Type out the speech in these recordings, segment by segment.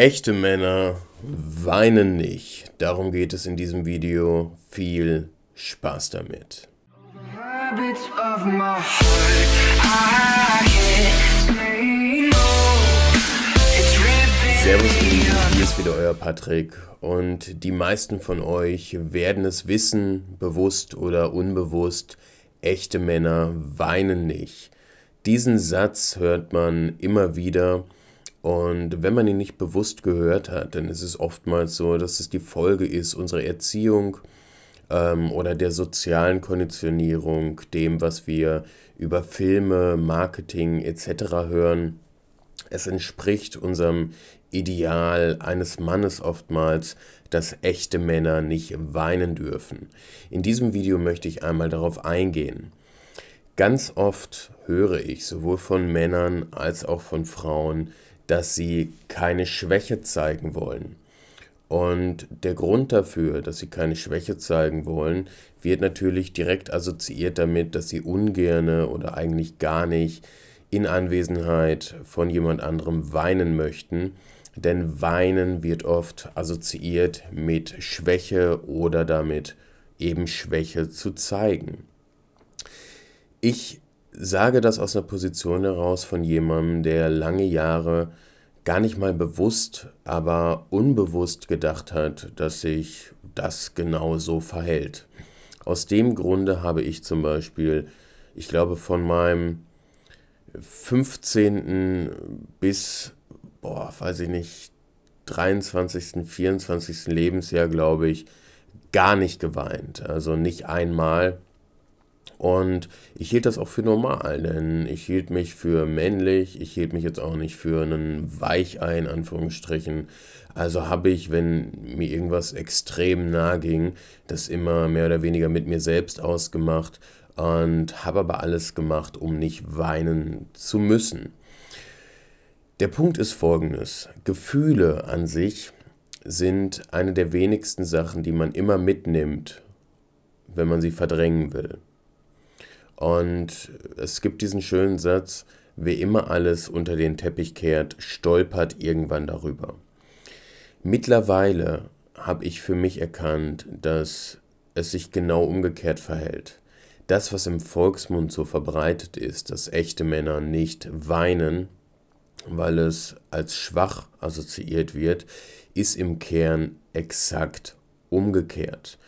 Echte Männer weinen nicht. Darum geht es in diesem Video. Viel Spaß damit. Servus, Lieben. hier ist wieder euer Patrick und die meisten von euch werden es wissen, bewusst oder unbewusst, echte Männer weinen nicht. Diesen Satz hört man immer wieder und wenn man ihn nicht bewusst gehört hat, dann ist es oftmals so, dass es die Folge ist unserer Erziehung ähm, oder der sozialen Konditionierung, dem, was wir über Filme, Marketing etc. hören. Es entspricht unserem Ideal eines Mannes oftmals, dass echte Männer nicht weinen dürfen. In diesem Video möchte ich einmal darauf eingehen. Ganz oft höre ich sowohl von Männern als auch von Frauen, dass sie keine Schwäche zeigen wollen. Und der Grund dafür, dass sie keine Schwäche zeigen wollen, wird natürlich direkt assoziiert damit, dass sie ungerne oder eigentlich gar nicht in Anwesenheit von jemand anderem weinen möchten. Denn Weinen wird oft assoziiert mit Schwäche oder damit eben Schwäche zu zeigen. Ich sage das aus einer Position heraus von jemandem, der lange Jahre gar nicht mal bewusst, aber unbewusst gedacht hat, dass sich das genau so verhält. Aus dem Grunde habe ich zum Beispiel, ich glaube, von meinem 15. bis, boah, weiß ich nicht, 23., 24. Lebensjahr, glaube ich, gar nicht geweint. Also nicht einmal. Und ich hielt das auch für normal, denn ich hielt mich für männlich, ich hielt mich jetzt auch nicht für einen Weichein, in Anführungsstrichen. Also habe ich, wenn mir irgendwas extrem nahe ging, das immer mehr oder weniger mit mir selbst ausgemacht und habe aber alles gemacht, um nicht weinen zu müssen. Der Punkt ist folgendes. Gefühle an sich sind eine der wenigsten Sachen, die man immer mitnimmt, wenn man sie verdrängen will. Und es gibt diesen schönen Satz, wer immer alles unter den Teppich kehrt, stolpert irgendwann darüber. Mittlerweile habe ich für mich erkannt, dass es sich genau umgekehrt verhält. Das, was im Volksmund so verbreitet ist, dass echte Männer nicht weinen, weil es als schwach assoziiert wird, ist im Kern exakt umgekehrt.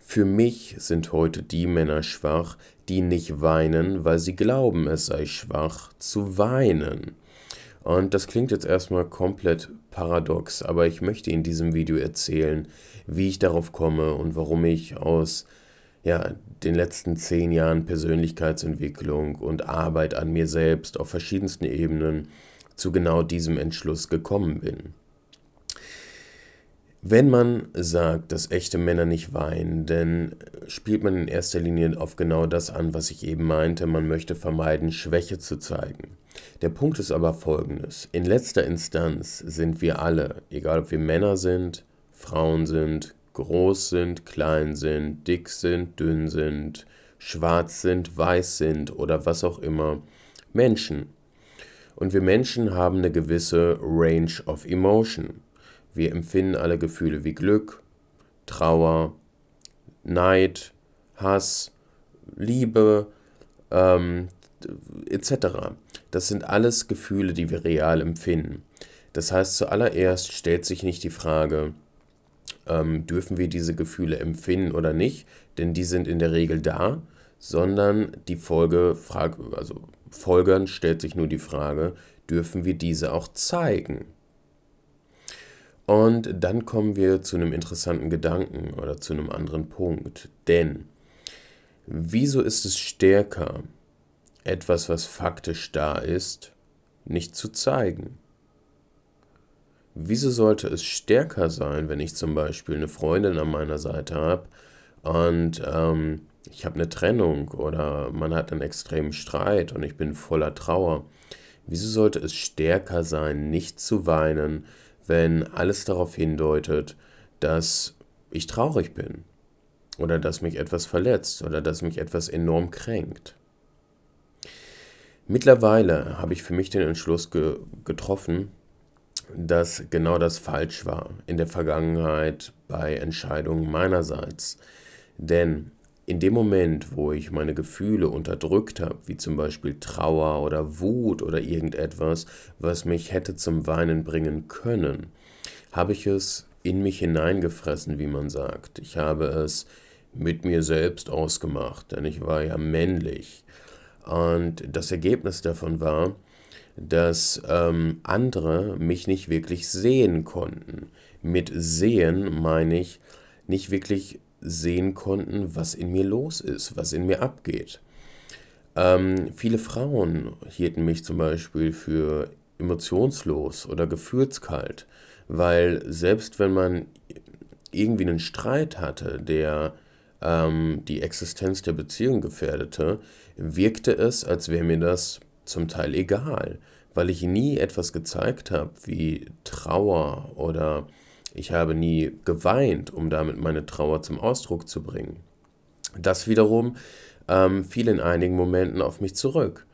Für mich sind heute die Männer schwach, die nicht weinen, weil sie glauben, es sei schwach zu weinen. Und das klingt jetzt erstmal komplett paradox, aber ich möchte in diesem Video erzählen, wie ich darauf komme und warum ich aus ja, den letzten zehn Jahren Persönlichkeitsentwicklung und Arbeit an mir selbst auf verschiedensten Ebenen zu genau diesem Entschluss gekommen bin. Wenn man sagt, dass echte Männer nicht weinen, dann spielt man in erster Linie auf genau das an, was ich eben meinte, man möchte vermeiden, Schwäche zu zeigen. Der Punkt ist aber folgendes. In letzter Instanz sind wir alle, egal ob wir Männer sind, Frauen sind, groß sind, klein sind, dick sind, dünn sind, schwarz sind, weiß sind oder was auch immer, Menschen. Und wir Menschen haben eine gewisse Range of Emotion. Wir empfinden alle Gefühle wie Glück, Trauer, Neid, Hass, Liebe ähm, etc. Das sind alles Gefühle, die wir real empfinden. Das heißt, zuallererst stellt sich nicht die Frage, ähm, dürfen wir diese Gefühle empfinden oder nicht, denn die sind in der Regel da, sondern die Folge, also folgern stellt sich nur die Frage, dürfen wir diese auch zeigen? Und dann kommen wir zu einem interessanten Gedanken oder zu einem anderen Punkt. Denn wieso ist es stärker, etwas, was faktisch da ist, nicht zu zeigen? Wieso sollte es stärker sein, wenn ich zum Beispiel eine Freundin an meiner Seite habe und ähm, ich habe eine Trennung oder man hat einen extremen Streit und ich bin voller Trauer? Wieso sollte es stärker sein, nicht zu weinen, wenn alles darauf hindeutet, dass ich traurig bin oder dass mich etwas verletzt oder dass mich etwas enorm kränkt. Mittlerweile habe ich für mich den Entschluss ge getroffen, dass genau das falsch war in der Vergangenheit bei Entscheidungen meinerseits. Denn in dem Moment, wo ich meine Gefühle unterdrückt habe, wie zum Beispiel Trauer oder Wut oder irgendetwas, was mich hätte zum Weinen bringen können, habe ich es in mich hineingefressen, wie man sagt. Ich habe es mit mir selbst ausgemacht, denn ich war ja männlich. Und das Ergebnis davon war, dass ähm, andere mich nicht wirklich sehen konnten. Mit sehen meine ich nicht wirklich sehen konnten, was in mir los ist, was in mir abgeht. Ähm, viele Frauen hielten mich zum Beispiel für emotionslos oder gefühlskalt, weil selbst wenn man irgendwie einen Streit hatte, der ähm, die Existenz der Beziehung gefährdete, wirkte es, als wäre mir das zum Teil egal, weil ich nie etwas gezeigt habe wie Trauer oder ich habe nie geweint, um damit meine Trauer zum Ausdruck zu bringen. Das wiederum ähm, fiel in einigen Momenten auf mich zurück.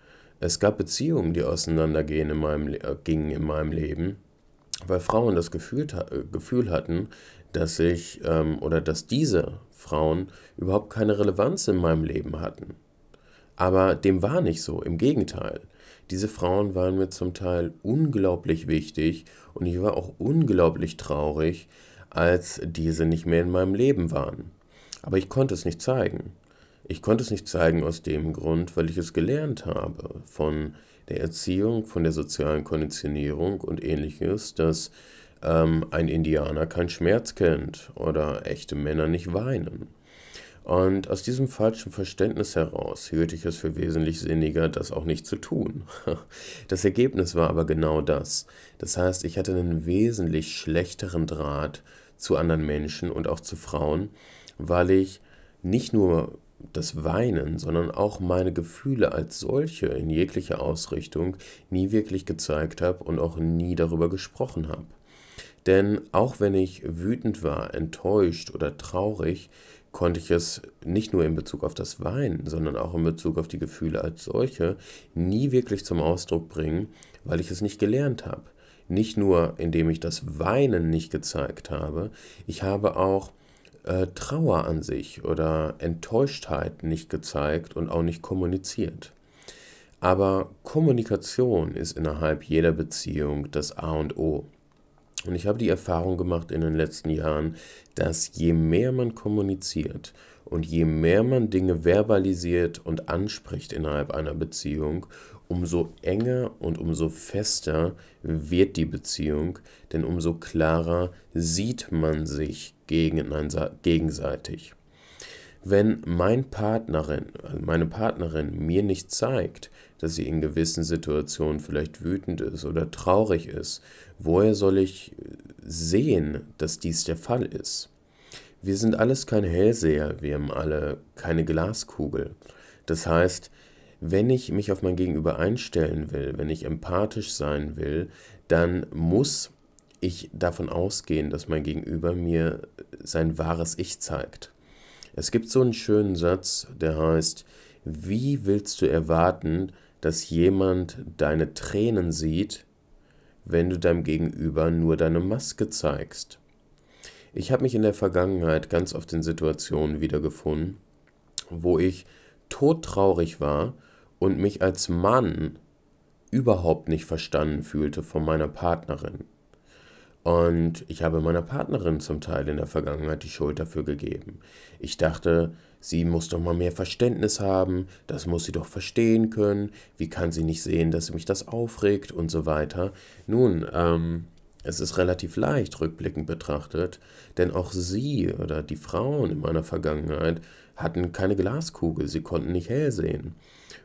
Es gab Beziehungen, die auseinandergehen in meinem, äh, gingen in meinem Leben, weil Frauen das Gefühl, äh, Gefühl hatten, dass ich ähm, oder dass diese Frauen überhaupt keine Relevanz in meinem Leben hatten. Aber dem war nicht so, im Gegenteil. Diese Frauen waren mir zum Teil unglaublich wichtig und ich war auch unglaublich traurig, als diese nicht mehr in meinem Leben waren. Aber ich konnte es nicht zeigen. Ich konnte es nicht zeigen aus dem Grund, weil ich es gelernt habe von der Erziehung, von der sozialen Konditionierung und ähnliches, dass ähm, ein Indianer keinen Schmerz kennt oder echte Männer nicht weinen. Und aus diesem falschen Verständnis heraus hielt ich es für wesentlich sinniger, das auch nicht zu tun. Das Ergebnis war aber genau das. Das heißt, ich hatte einen wesentlich schlechteren Draht zu anderen Menschen und auch zu Frauen, weil ich nicht nur das Weinen, sondern auch meine Gefühle als solche in jeglicher Ausrichtung nie wirklich gezeigt habe und auch nie darüber gesprochen habe. Denn auch wenn ich wütend war, enttäuscht oder traurig, konnte ich es nicht nur in Bezug auf das Weinen, sondern auch in Bezug auf die Gefühle als solche nie wirklich zum Ausdruck bringen, weil ich es nicht gelernt habe. Nicht nur, indem ich das Weinen nicht gezeigt habe, ich habe auch äh, Trauer an sich oder Enttäuschtheit nicht gezeigt und auch nicht kommuniziert. Aber Kommunikation ist innerhalb jeder Beziehung das A und O. Und ich habe die Erfahrung gemacht in den letzten Jahren, dass je mehr man kommuniziert und je mehr man Dinge verbalisiert und anspricht innerhalb einer Beziehung, umso enger und umso fester wird die Beziehung, denn umso klarer sieht man sich gegeneinander, gegenseitig wenn mein Partnerin, also meine Partnerin mir nicht zeigt, dass sie in gewissen Situationen vielleicht wütend ist oder traurig ist, woher soll ich sehen, dass dies der Fall ist? Wir sind alles kein Hellseher, wir haben alle keine Glaskugel. Das heißt, wenn ich mich auf mein Gegenüber einstellen will, wenn ich empathisch sein will, dann muss ich davon ausgehen, dass mein Gegenüber mir sein wahres Ich zeigt. Es gibt so einen schönen Satz, der heißt, wie willst du erwarten, dass jemand deine Tränen sieht, wenn du deinem Gegenüber nur deine Maske zeigst? Ich habe mich in der Vergangenheit ganz oft in Situationen wiedergefunden, wo ich todtraurig war und mich als Mann überhaupt nicht verstanden fühlte von meiner Partnerin. Und ich habe meiner Partnerin zum Teil in der Vergangenheit die Schuld dafür gegeben. Ich dachte, sie muss doch mal mehr Verständnis haben, das muss sie doch verstehen können, wie kann sie nicht sehen, dass mich das aufregt und so weiter. Nun, ähm, es ist relativ leicht rückblickend betrachtet, denn auch sie oder die Frauen in meiner Vergangenheit hatten keine Glaskugel, sie konnten nicht hell sehen.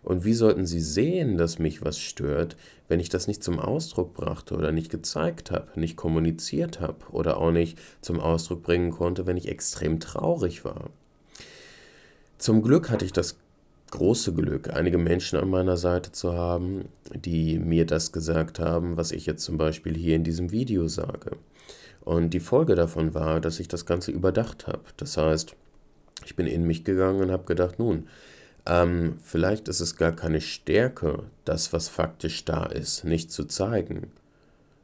Und wie sollten sie sehen, dass mich was stört, wenn ich das nicht zum Ausdruck brachte oder nicht gezeigt habe, nicht kommuniziert habe oder auch nicht zum Ausdruck bringen konnte, wenn ich extrem traurig war? Zum Glück hatte ich das große Glück, einige Menschen an meiner Seite zu haben, die mir das gesagt haben, was ich jetzt zum Beispiel hier in diesem Video sage. Und die Folge davon war, dass ich das Ganze überdacht habe. Das heißt, ich bin in mich gegangen und habe gedacht, nun, ähm, vielleicht ist es gar keine Stärke, das, was faktisch da ist, nicht zu zeigen.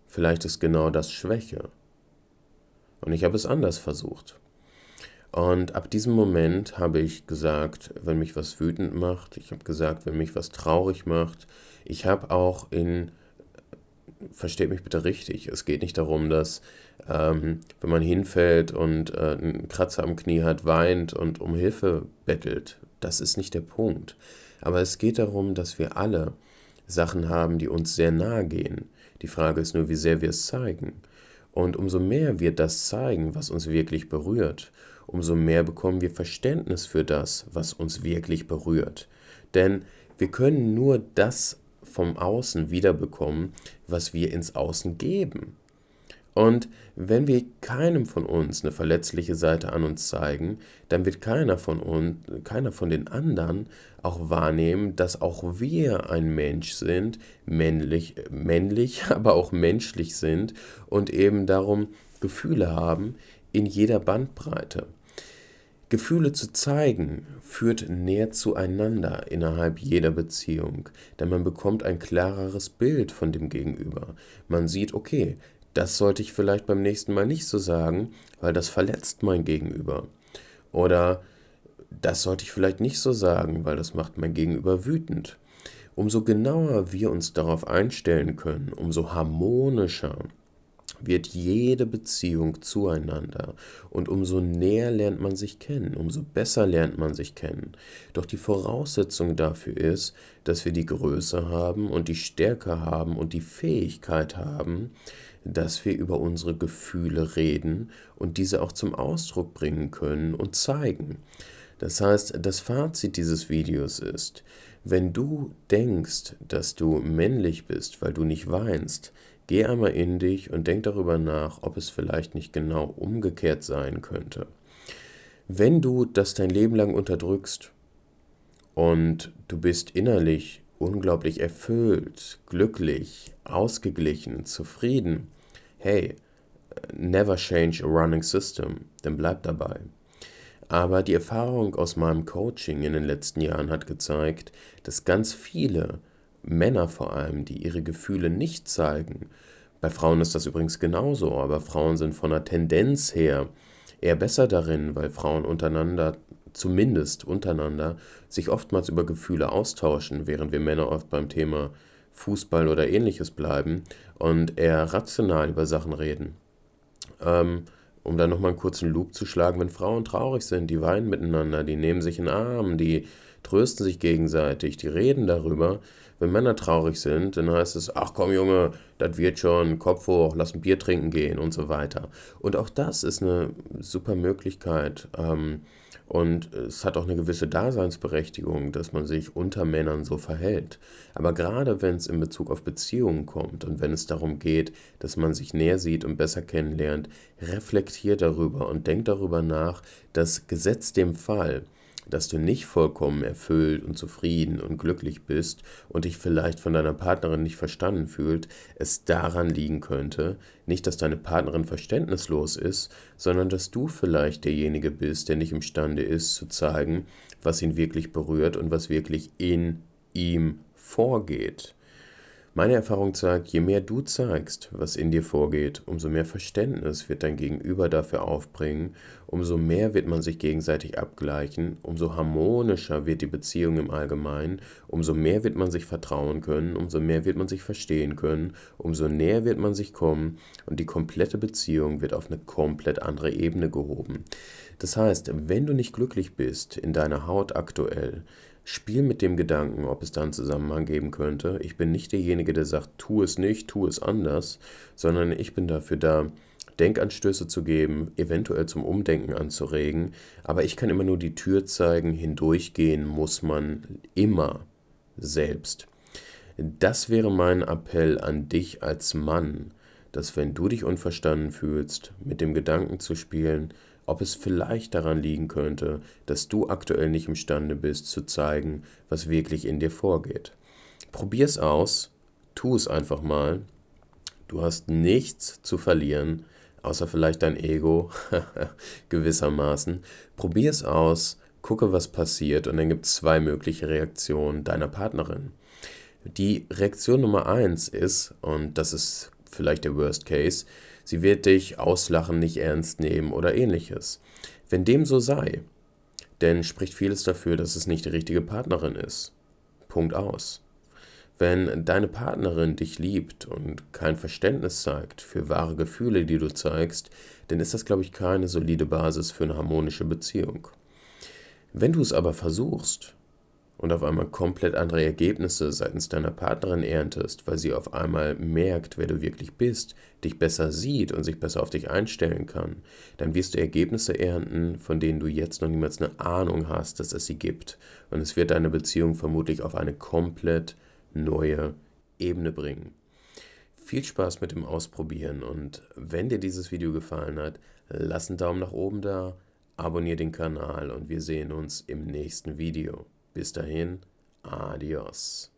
Vielleicht ist genau das Schwäche. Und ich habe es anders versucht. Und ab diesem Moment habe ich gesagt, wenn mich was wütend macht, ich habe gesagt, wenn mich was traurig macht, ich habe auch in, versteht mich bitte richtig, es geht nicht darum, dass ähm, wenn man hinfällt und äh, einen Kratzer am Knie hat, weint und um Hilfe bettelt, das ist nicht der Punkt. Aber es geht darum, dass wir alle Sachen haben, die uns sehr nahe gehen. Die Frage ist nur, wie sehr wir es zeigen. Und umso mehr wir das zeigen, was uns wirklich berührt, umso mehr bekommen wir Verständnis für das, was uns wirklich berührt. Denn wir können nur das vom Außen wiederbekommen, was wir ins Außen geben. Und wenn wir keinem von uns eine verletzliche Seite an uns zeigen, dann wird keiner von uns, keiner von den anderen auch wahrnehmen, dass auch wir ein Mensch sind, männlich, männlich, aber auch menschlich sind und eben darum Gefühle haben in jeder Bandbreite. Gefühle zu zeigen führt näher zueinander innerhalb jeder Beziehung, denn man bekommt ein klareres Bild von dem Gegenüber. Man sieht, okay, das sollte ich vielleicht beim nächsten Mal nicht so sagen, weil das verletzt mein Gegenüber. Oder das sollte ich vielleicht nicht so sagen, weil das macht mein Gegenüber wütend. Umso genauer wir uns darauf einstellen können, umso harmonischer wird jede Beziehung zueinander und umso näher lernt man sich kennen, umso besser lernt man sich kennen. Doch die Voraussetzung dafür ist, dass wir die Größe haben und die Stärke haben und die Fähigkeit haben, dass wir über unsere Gefühle reden und diese auch zum Ausdruck bringen können und zeigen. Das heißt, das Fazit dieses Videos ist, wenn du denkst, dass du männlich bist, weil du nicht weinst, geh einmal in dich und denk darüber nach, ob es vielleicht nicht genau umgekehrt sein könnte. Wenn du das dein Leben lang unterdrückst und du bist innerlich unglaublich erfüllt, glücklich, ausgeglichen, zufrieden, hey, never change a running system, dann bleib dabei. Aber die Erfahrung aus meinem Coaching in den letzten Jahren hat gezeigt, dass ganz viele Männer vor allem, die ihre Gefühle nicht zeigen, bei Frauen ist das übrigens genauso, aber Frauen sind von der Tendenz her eher besser darin, weil Frauen untereinander, zumindest untereinander, sich oftmals über Gefühle austauschen, während wir Männer oft beim Thema Fußball oder ähnliches bleiben und eher rational über Sachen reden. Ähm, um dann nochmal einen kurzen Loop zu schlagen, wenn Frauen traurig sind, die weinen miteinander, die nehmen sich in den Arm, die trösten sich gegenseitig, die reden darüber. Wenn Männer traurig sind, dann heißt es, ach komm Junge, das wird schon, Kopf hoch, lass ein Bier trinken gehen und so weiter. Und auch das ist eine super Möglichkeit. Ähm, und es hat auch eine gewisse Daseinsberechtigung, dass man sich unter Männern so verhält. Aber gerade wenn es in Bezug auf Beziehungen kommt und wenn es darum geht, dass man sich näher sieht und besser kennenlernt, reflektiert darüber und denkt darüber nach, dass Gesetz dem Fall, dass du nicht vollkommen erfüllt und zufrieden und glücklich bist und dich vielleicht von deiner Partnerin nicht verstanden fühlt, es daran liegen könnte, nicht, dass deine Partnerin verständnislos ist, sondern dass du vielleicht derjenige bist, der nicht imstande ist zu zeigen, was ihn wirklich berührt und was wirklich in ihm vorgeht. Meine Erfahrung sagt, je mehr du zeigst, was in dir vorgeht, umso mehr Verständnis wird dein Gegenüber dafür aufbringen, umso mehr wird man sich gegenseitig abgleichen, umso harmonischer wird die Beziehung im Allgemeinen, umso mehr wird man sich vertrauen können, umso mehr wird man sich verstehen können, umso näher wird man sich kommen und die komplette Beziehung wird auf eine komplett andere Ebene gehoben. Das heißt, wenn du nicht glücklich bist in deiner Haut aktuell, Spiel mit dem Gedanken, ob es da einen Zusammenhang geben könnte. Ich bin nicht derjenige, der sagt, tu es nicht, tu es anders, sondern ich bin dafür da, Denkanstöße zu geben, eventuell zum Umdenken anzuregen. Aber ich kann immer nur die Tür zeigen, hindurchgehen muss man immer selbst. Das wäre mein Appell an dich als Mann, dass wenn du dich unverstanden fühlst, mit dem Gedanken zu spielen, ob es vielleicht daran liegen könnte, dass du aktuell nicht imstande bist zu zeigen, was wirklich in dir vorgeht. Probier es aus, tu es einfach mal. Du hast nichts zu verlieren, außer vielleicht dein Ego gewissermaßen. Probier es aus, gucke, was passiert und dann gibt es zwei mögliche Reaktionen deiner Partnerin. Die Reaktion Nummer eins ist, und das ist vielleicht der Worst Case, sie wird dich auslachen, nicht ernst nehmen oder ähnliches. Wenn dem so sei, denn spricht vieles dafür, dass es nicht die richtige Partnerin ist. Punkt aus. Wenn deine Partnerin dich liebt und kein Verständnis zeigt für wahre Gefühle, die du zeigst, dann ist das, glaube ich, keine solide Basis für eine harmonische Beziehung. Wenn du es aber versuchst, und auf einmal komplett andere Ergebnisse seitens deiner Partnerin erntest, weil sie auf einmal merkt, wer du wirklich bist, dich besser sieht und sich besser auf dich einstellen kann, dann wirst du Ergebnisse ernten, von denen du jetzt noch niemals eine Ahnung hast, dass es sie gibt. Und es wird deine Beziehung vermutlich auf eine komplett neue Ebene bringen. Viel Spaß mit dem Ausprobieren und wenn dir dieses Video gefallen hat, lass einen Daumen nach oben da, abonniere den Kanal und wir sehen uns im nächsten Video. Bis dahin, adios.